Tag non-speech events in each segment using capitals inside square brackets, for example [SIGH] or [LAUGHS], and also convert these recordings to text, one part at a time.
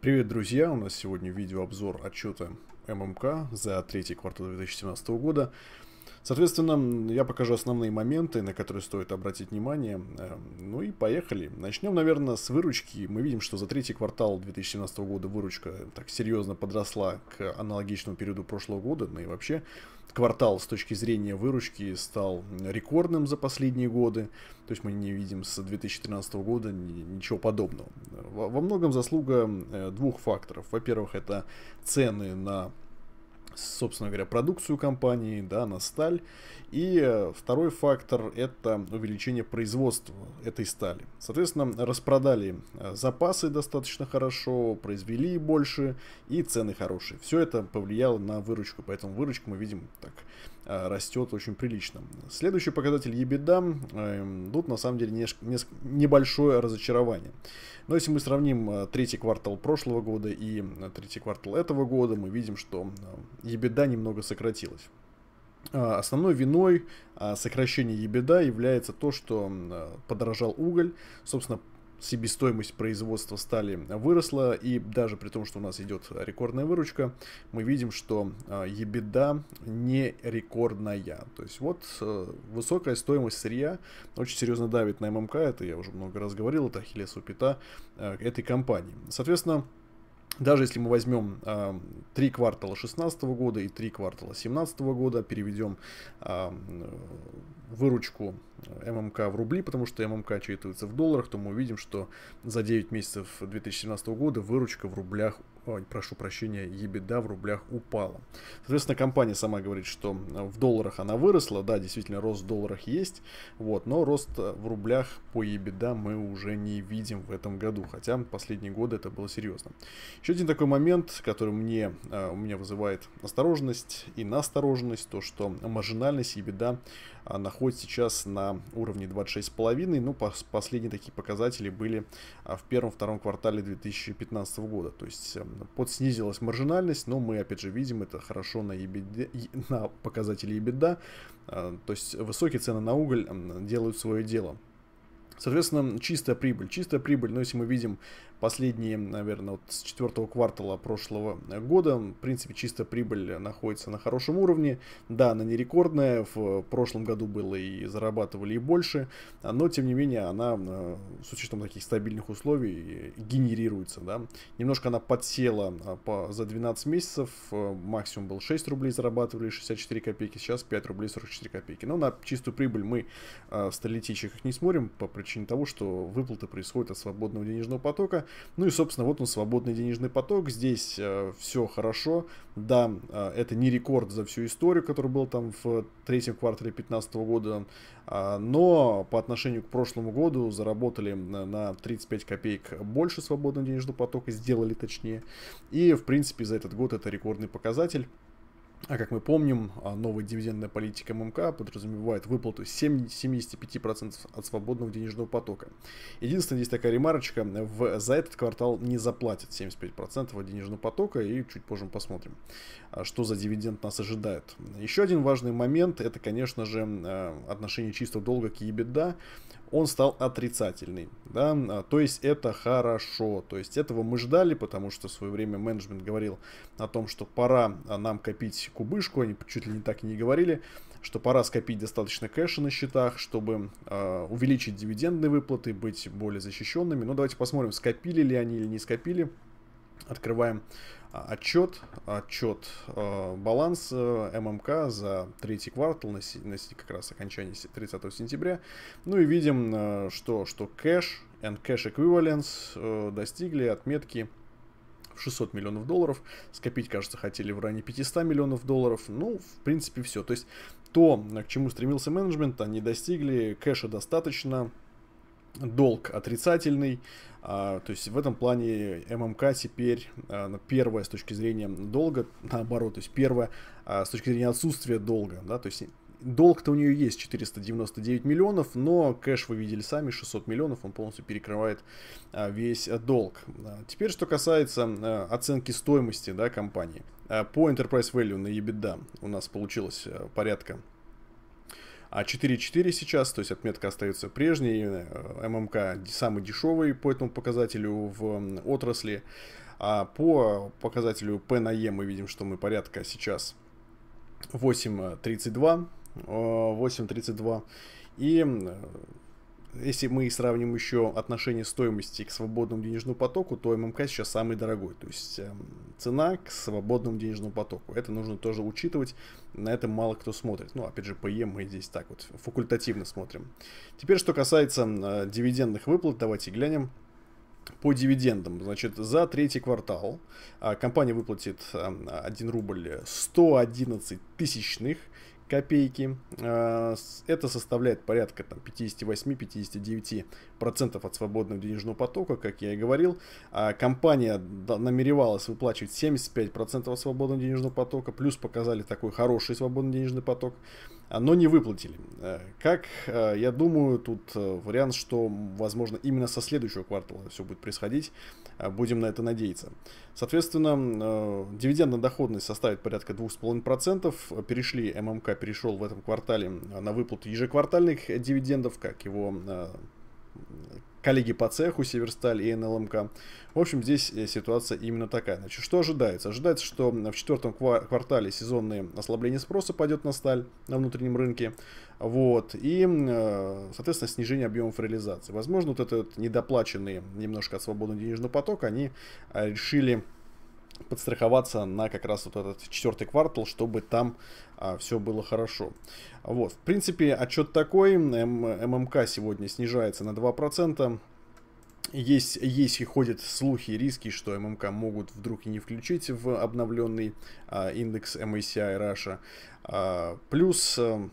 Привет, друзья! У нас сегодня видеообзор отчета ММК за третий квартал 2017 года. Соответственно, я покажу основные моменты, на которые стоит обратить внимание. Эм, ну и поехали. Начнем, наверное, с выручки. Мы видим, что за третий квартал 2017 года выручка так серьезно подросла к аналогичному периоду прошлого года, ну и вообще квартал с точки зрения выручки стал рекордным за последние годы. То есть мы не видим с 2013 года ничего подобного. Во многом заслуга э, двух факторов. Во-первых, это цены на собственно говоря, продукцию компании, да, на сталь. И э, второй фактор – это увеличение производства этой стали. Соответственно, распродали э, запасы достаточно хорошо, произвели больше и цены хорошие. Все это повлияло на выручку, поэтому выручка мы видим так э, растет очень прилично. Следующий показатель EBITDA. Эм, тут на самом деле небольшое разочарование. Но если мы сравним третий квартал прошлого года и третий квартал этого года, мы видим, что ебеда немного сократилась. А, основной виной а, сокращения ебеда является то, что а, подорожал уголь, собственно, себестоимость производства стали выросла, и даже при том, что у нас идет рекордная выручка, мы видим, что ебеда не рекордная. То есть вот высокая стоимость сырья очень серьезно давит на ММК, это я уже много раз говорил, это ахиллесу пята этой компании. Соответственно, даже если мы возьмем э, квартала 2016 года и три квартала 2017 года, переведем э, выручку ММК в рубли, потому что ММК отчитывается в долларах, то мы увидим, что за 9 месяцев 2017 года выручка в рублях ой, прошу прощения, ебеда в рублях упала. Соответственно, компания сама говорит, что в долларах она выросла, да, действительно, рост в долларах есть, вот, но рост в рублях по ебеда мы уже не видим в этом году, хотя последние годы это было серьезно. Еще один такой момент, который мне, э, у меня вызывает осторожность и настороженность, то, что маржинальность ебеда а, находится сейчас на уровне 26,5. Ну, последние такие показатели были а, в первом-втором квартале 2015 года. То есть подснизилась эм, маржинальность, но мы, опять же, видим это хорошо на, EBITDA, [LAUGHS] на показатели EBITDA. А, то есть высокие цены на уголь делают свое дело. Соответственно, чистая прибыль. Чистая прибыль, но ну, если мы видим последние, наверное, вот с четвертого квартала прошлого года. В принципе, чисто прибыль находится на хорошем уровне. Да, она не рекордная, в прошлом году было и зарабатывали и больше, но, тем не менее, она э, с учетом таких стабильных условий э, генерируется, да. Немножко она подсела а, по, за 12 месяцев, э, максимум был 6 рублей зарабатывали 64 копейки, сейчас 5 рублей 44 копейки. Но на чистую прибыль мы в столетичках не смотрим по причине того, что выплаты происходят от свободного денежного потока, ну и, собственно, вот он свободный денежный поток. Здесь э, все хорошо. Да, э, это не рекорд за всю историю, который был там в третьем квартале 2015 года. Э, но по отношению к прошлому году заработали на 35 копеек больше свободного денежного потока, сделали точнее. И, в принципе, за этот год это рекордный показатель. А как мы помним, а, новая дивидендная политика ММК подразумевает выплату 75% от свободного денежного потока. Единственное, здесь такая ремарочка, в, за этот квартал не заплатят 75% от денежного потока, и чуть позже мы посмотрим, а, что за дивиденд нас ожидает. Еще один важный момент, это, конечно же, а, отношение чистого долга к EBITDA он стал отрицательный, да, а, то есть это хорошо, то есть этого мы ждали, потому что в свое время менеджмент говорил о том, что пора а, нам копить кубышку, они чуть ли не так и не говорили, что пора скопить достаточно кэша на счетах, чтобы э, увеличить дивидендные выплаты, быть более защищенными. Но ну, давайте посмотрим, скопили ли они или не скопили. Открываем а, отчет, отчет э, баланс э, ММК за третий квартал, на, на как раз окончание 30 сентября. Ну и видим, э, что, что кэш and cash equivalents достигли отметки 600 миллионов долларов. Скопить, кажется, хотели в районе 500 миллионов долларов. Ну, в принципе, все. То есть то, к чему стремился менеджмент, они достигли, кэша достаточно, долг отрицательный. А, то есть в этом плане ММК теперь а, первое с точки зрения долга, наоборот, то есть первое а, с точки зрения отсутствия долга, да, то есть Долг-то у нее есть 499 миллионов, но кэш вы видели сами, 600 миллионов, он полностью перекрывает весь э, долг. Теперь, что касается э, оценки стоимости да, компании. По Enterprise Value на EBITDA у нас получилось э, порядка а 4.4 сейчас, то есть отметка остается прежней, э, ММК самый дешевый по этому показателю в отрасли. А по показателю P на E мы видим, что мы порядка сейчас 8.32, 8.32. Э, И если мы сравним еще отношение стоимости к свободному денежному потоку, то ММК сейчас самый дорогой. То есть эм, цена к свободному денежному потоку. Это нужно тоже учитывать. На это мало кто смотрит. Ну, опять же, ПЕ e мы здесь так вот факультативно смотрим. Теперь, что касается э, дивидендных выплат, давайте глянем по дивидендам. Значит, за третий квартал а, компания выплатит 1 эм, рубль 111 тысячных копейки. А, это составляет порядка 58-59% от свободного денежного потока, как я и говорил. А, компания намеревалась выплачивать 75% свободного денежного потока, плюс показали такой хороший свободный денежный поток – но не выплатили. Э, как, э, я думаю, тут э, вариант, что, возможно, именно со следующего квартала все будет происходить. Будем на это надеяться. Соответственно, дивидендная доходность составит порядка 2,5%. Перешли, ММК перешел в этом квартале на выплату ежеквартальных дивидендов, как его коллеги по цеху Северсталь и НЛМК. В общем, здесь э, ситуация именно такая. Значит, что ожидается? Ожидается, что в четвертом квартале сезонное ослабление спроса пойдет на сталь на внутреннем рынке. Вот. И, э, соответственно, снижение объемов реализации. Возможно, вот этот недоплаченный немножко от свободного денежного потока они э, решили подстраховаться на как раз вот этот четвертый квартал, чтобы там а, все было хорошо. Вот, в принципе, отчет такой. М ММК сегодня снижается на 2%. Есть, есть и ходят слухи и риски, что ММК могут вдруг и не включить в обновленный а, индекс MSCI Russia. А, плюс, а,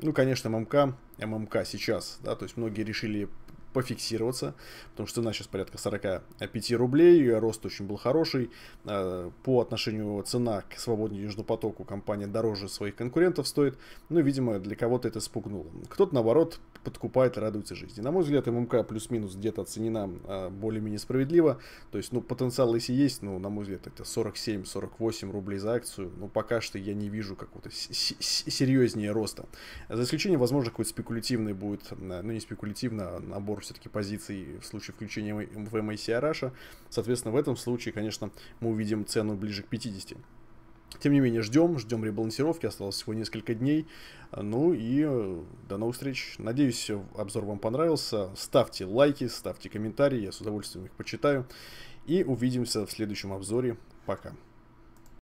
ну, конечно, ММК ММК сейчас, да, то есть многие решили пофиксироваться, потому что цена сейчас порядка 45 рублей, ее рост очень был хороший. А, по отношению цена к свободному денежному потоку компания дороже своих конкурентов стоит, но, ну, видимо, для кого-то это спугнуло. Кто-то, наоборот, подкупает и радуется жизни. На мой взгляд, ММК плюс-минус где-то оценена а, более-менее справедливо, то есть, ну, потенциал, если есть, ну, на мой взгляд, это 47-48 рублей за акцию, но пока что я не вижу какого-то серьезнее роста. За исключением, возможно, какой-то спекулятивный будет, ну, не спекулятивно, а набор набор все-таки позиций в случае включения в MSCI Russia. Соответственно, в этом случае, конечно, мы увидим цену ближе к 50. Тем не менее, ждем, ждем ребалансировки, осталось всего несколько дней. Ну и э, до новых встреч. Надеюсь, обзор вам понравился. Ставьте лайки, ставьте комментарии, я с удовольствием их почитаю. И увидимся в следующем обзоре. Пока.